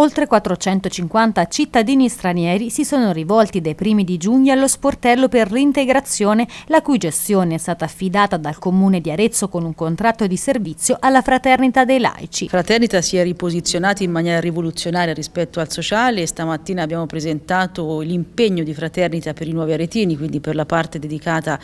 Oltre 450 cittadini stranieri si sono rivolti dai primi di giugno allo sportello per l'integrazione, la cui gestione è stata affidata dal Comune di Arezzo con un contratto di servizio alla Fraternità dei Laici. Fraternità si è riposizionata in maniera rivoluzionaria rispetto al sociale e stamattina abbiamo presentato l'impegno di Fraternità per i nuovi aretini, quindi per la parte dedicata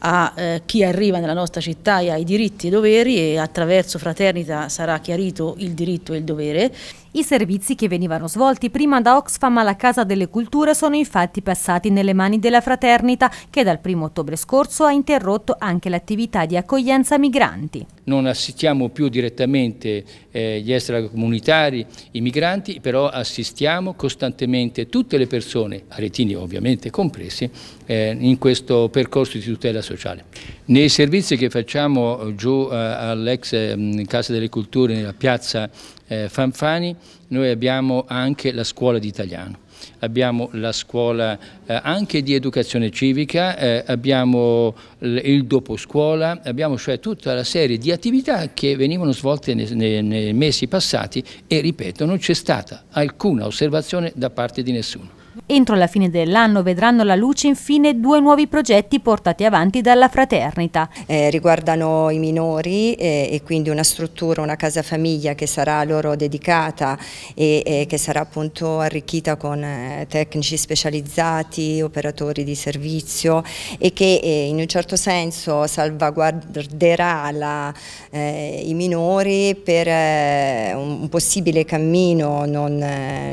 a eh, chi arriva nella nostra città e ai diritti e doveri e attraverso Fraternità sarà chiarito il diritto e il dovere. I servizi Servizi che venivano svolti prima da Oxfam alla Casa delle Culture sono infatti passati nelle mani della Fraternita, che dal 1 ottobre scorso ha interrotto anche l'attività di accoglienza migranti. Non assistiamo più direttamente eh, gli extracomunitari, i migranti, però assistiamo costantemente tutte le persone, aretini ovviamente compresi, eh, in questo percorso di tutela sociale. Nei servizi che facciamo eh, giù eh, all'ex mm, Casa delle Culture, nella piazza eh, Fanfani, noi abbiamo anche la scuola di italiano abbiamo la scuola eh, anche di educazione civica, eh, abbiamo il dopo scuola, abbiamo cioè tutta la serie di attività che venivano svolte nei, nei, nei mesi passati e ripeto non c'è stata alcuna osservazione da parte di nessuno. Entro la fine dell'anno vedranno la luce infine due nuovi progetti portati avanti dalla fraternita. Eh, riguardano i minori eh, e quindi una struttura, una casa famiglia che sarà loro dedicata e, e che sarà appunto arricchita con eh, tecnici specializzati, operatori di servizio e che eh, in un certo senso salvaguarderà la, eh, i minori per eh, un, un, possibile cammino non,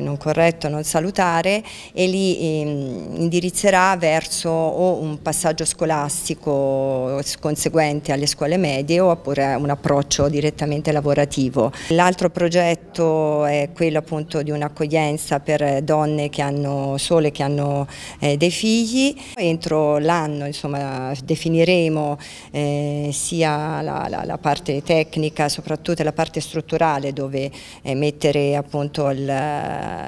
non corretto, non salutare e li ehm, indirizzerà verso o un passaggio scolastico conseguente alle scuole medie oppure un approccio direttamente lavorativo. L'altro progetto è quello appunto di un'accoglienza per donne che hanno sole, che hanno eh, dei figli. Entro l'anno definiremo eh, sia la, la, la, parte tecnica, soprattutto la parte strutturale dove eh, mettere appunto il,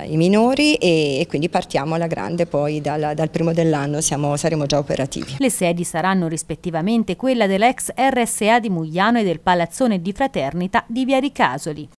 i minori e, e quindi partire partiamo alla grande poi dal, dal primo dell'anno saremo già operativi. Le sedi saranno rispettivamente quella dell'ex RSA di Mugliano e del Palazzone di Fraternita di Via Ricasoli.